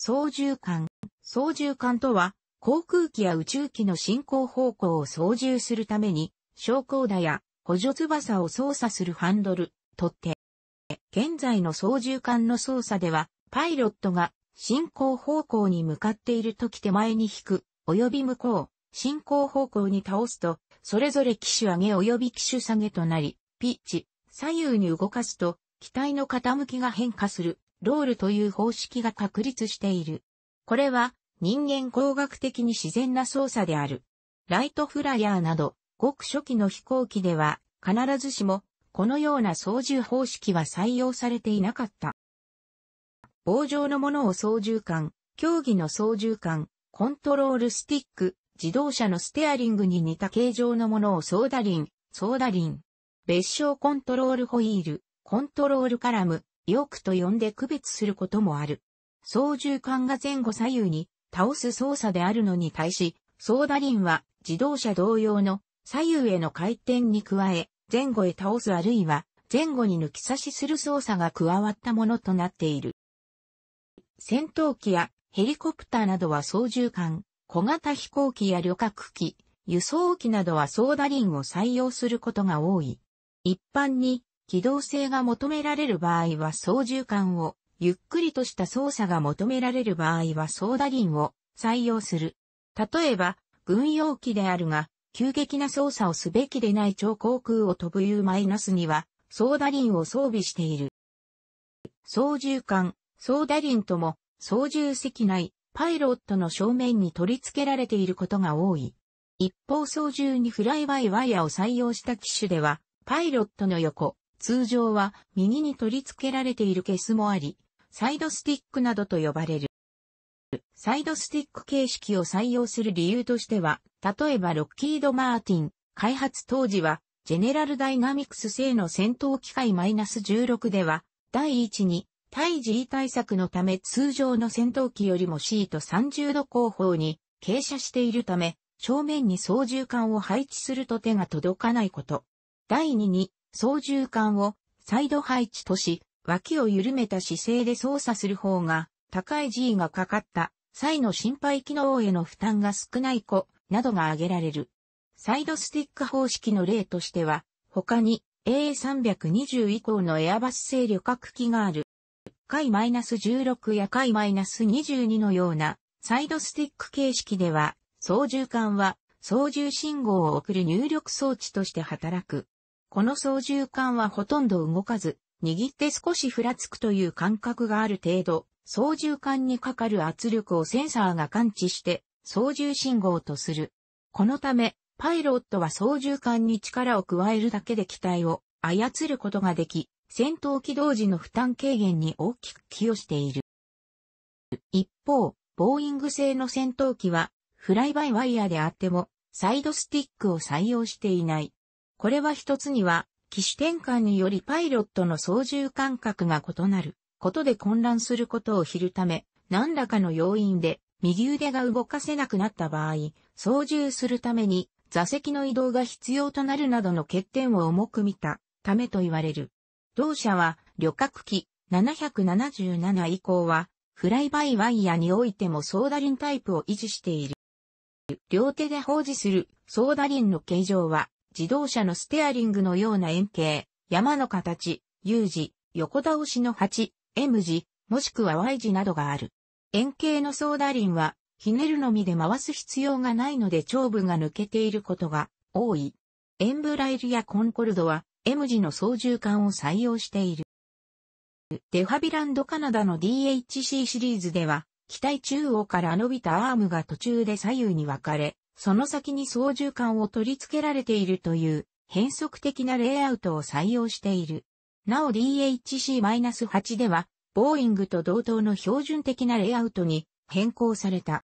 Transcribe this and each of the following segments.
操縦艦。操縦艦とは、航空機や宇宙機の進行方向を操縦するために、昇降打や補助翼を操作するハンドル、取って。現在の操縦艦の操作では、パイロットが進行方向に向かっているとき手前に引く、及び向こう、進行方向に倒すと、それぞれ機種上げ及び機種下げとなり、ピッチ、左右に動かすと、機体の傾きが変化する、ロールという方式が確立している。これは、人間工学的に自然な操作である。ライトフライヤーなど、ごく初期の飛行機では、必ずしも、このような操縦方式は採用されていなかった。棒状のものを操縦桿、競技の操縦桿、コントロールスティック、自動車のステアリングに似た形状のものをソーダリン、ソーダリン。別称コントロールホイール、コントロールカラム、ヨークと呼んで区別することもある。操縦桿が前後左右に倒す操作であるのに対し、ソーダリンは自動車同様の左右への回転に加え、前後へ倒すあるいは前後に抜き差しする操作が加わったものとなっている。戦闘機やヘリコプターなどは操縦艦、小型飛行機や旅客機、輸送機などはソーダリンを採用することが多い。一般に機動性が求められる場合は操縦桿を、ゆっくりとした操作が求められる場合は操舵輪を採用する。例えば、軍用機であるが、急激な操作をすべきでない超航空を飛ぶ U- には、操舵輪を装備している。操縦桿、操舵輪とも、操縦席内、パイロットの正面に取り付けられていることが多い。一方操縦にフライバイワイヤを採用した機種では、パイロットの横、通常は右に取り付けられているケースもあり、サイドスティックなどと呼ばれる。サイドスティック形式を採用する理由としては、例えばロッキード・マーティン、開発当時は、ジェネラルダイナミクス製の戦闘機械マイナス -16 では、第一に、対利対策のため通常の戦闘機よりもシート30度後方に傾斜しているため、正面に操縦桿を配置すると手が届かないこと。第2に、操縦桿をサイド配置とし、脇を緩めた姿勢で操作する方が、高い G がかかった際の心肺機能への負担が少ない子などが挙げられる。サイドスティック方式の例としては、他に A320 以降のエアバス製旅客機がある。回 -16 や回 -22 のようなサイドスティック形式では、操縦桿は操縦信号を送る入力装置として働く。この操縦桿はほとんど動かず、握って少しふらつくという感覚がある程度、操縦桿にかかる圧力をセンサーが感知して、操縦信号とする。このため、パイロットは操縦桿に力を加えるだけで機体を操ることができ、戦闘機動時の負担軽減に大きく寄与している。一方、ボーイング製の戦闘機は、フライバイワイヤーであっても、サイドスティックを採用していない。これは一つには、機種転換によりパイロットの操縦感覚が異なることで混乱することを知るため、何らかの要因で右腕が動かせなくなった場合、操縦するために座席の移動が必要となるなどの欠点を重く見たためと言われる。同社は旅客機777以降はフライバイワイヤにおいてもソーダリンタイプを維持している。両手で保持するソーダリンの形状は自動車のステアリングのような円形、山の形、U 字、横倒しの8、M 字、もしくは Y 字などがある。円形のソーダリンは、ひねるのみで回す必要がないので長部が抜けていることが多い。エンブライルやコンコルドは M 字の操縦桿を採用している。デファビランドカナダの DHC シリーズでは、機体中央から伸びたアームが途中で左右に分かれ、その先に操縦桿を取り付けられているという変則的なレイアウトを採用している。なお DHC-8 では、ボーイングと同等の標準的なレイアウトに変更された。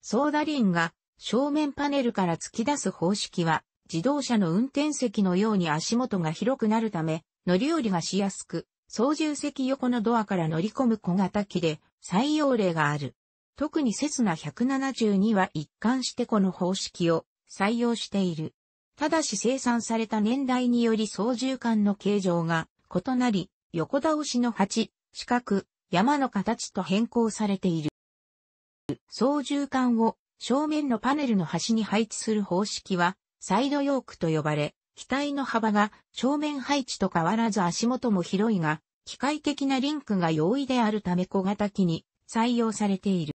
ソーダリンが正面パネルから突き出す方式は、自動車の運転席のように足元が広くなるため、乗り降りがしやすく、操縦席横のドアから乗り込む小型機で採用例がある。特にセスナ172は一貫してこの方式を採用している。ただし生産された年代により操縦桿の形状が異なり、横倒しの8、四角、山の形と変更されている。操縦桿を正面のパネルの端に配置する方式は、サイドヨークと呼ばれ、機体の幅が正面配置と変わらず足元も広いが、機械的なリンクが容易であるため小型機に採用されている。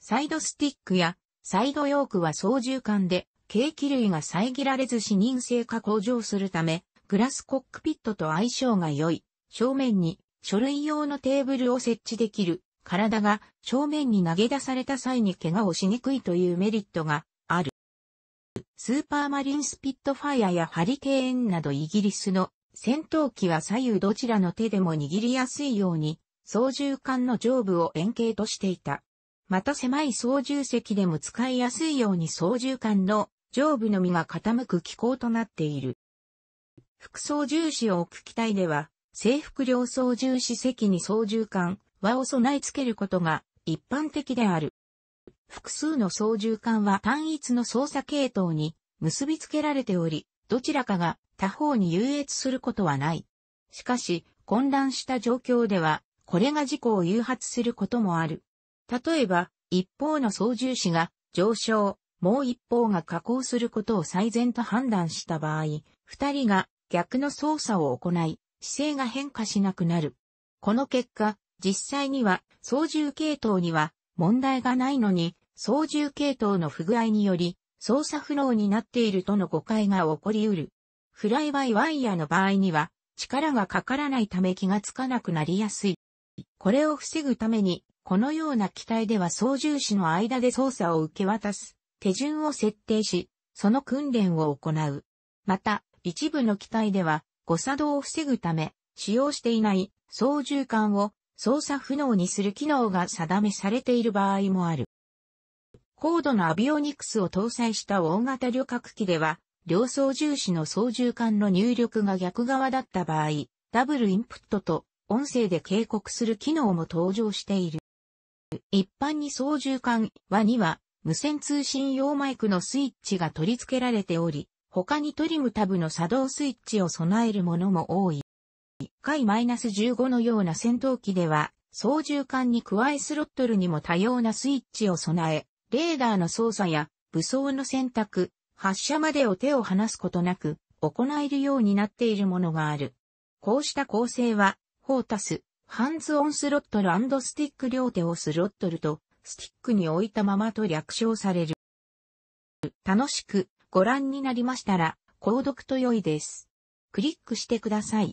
サイドスティックやサイドヨークは操縦桿で、計器類が遮られず視認性が向上するため、グラスコックピットと相性が良い、正面に書類用のテーブルを設置できる、体が正面に投げ出された際に怪我をしにくいというメリットがある。スーパーマリンスピットファイアやハリケーンなどイギリスの戦闘機は左右どちらの手でも握りやすいように、操縦桿の上部を円形としていた。また狭い操縦席でも使いやすいように操縦桿の上部のみが傾く機構となっている。副操縦士を置く機体では、制服両操縦士席に操縦桿はを備え付けることが一般的である。複数の操縦桿は単一の操作系統に結び付けられており、どちらかが他方に優越することはない。しかし、混乱した状況では、これが事故を誘発することもある。例えば、一方の操縦士が上昇、もう一方が下降することを最善と判断した場合、二人が逆の操作を行い、姿勢が変化しなくなる。この結果、実際には操縦系統には問題がないのに、操縦系統の不具合により操作不能になっているとの誤解が起こり得る。フライバイワイヤーの場合には力がかからないため気がつかなくなりやすい。これを防ぐためにこのような機体では操縦士の間で操作を受け渡す手順を設定し、その訓練を行う。また、一部の機体では誤作動を防ぐため、使用していない操縦桿を操作不能にする機能が定めされている場合もある。高度なアビオニクスを搭載した大型旅客機では、両操縦士の操縦桿の入力が逆側だった場合、ダブルインプットと音声で警告する機能も登場している。一般に操縦艦はには無線通信用マイクのスイッチが取り付けられており、他にトリムタブの作動スイッチを備えるものも多い。回マイナス -15 のような戦闘機では、操縦艦に加えスロットルにも多様なスイッチを備え、レーダーの操作や武装の選択、発射までを手を離すことなく行えるようになっているものがある。こうした構成は、フォータス、ハンズオンスロットルスティック両手をスロットルとスティックに置いたままと略称される。楽しくご覧になりましたら、購読と良いです。クリックしてください。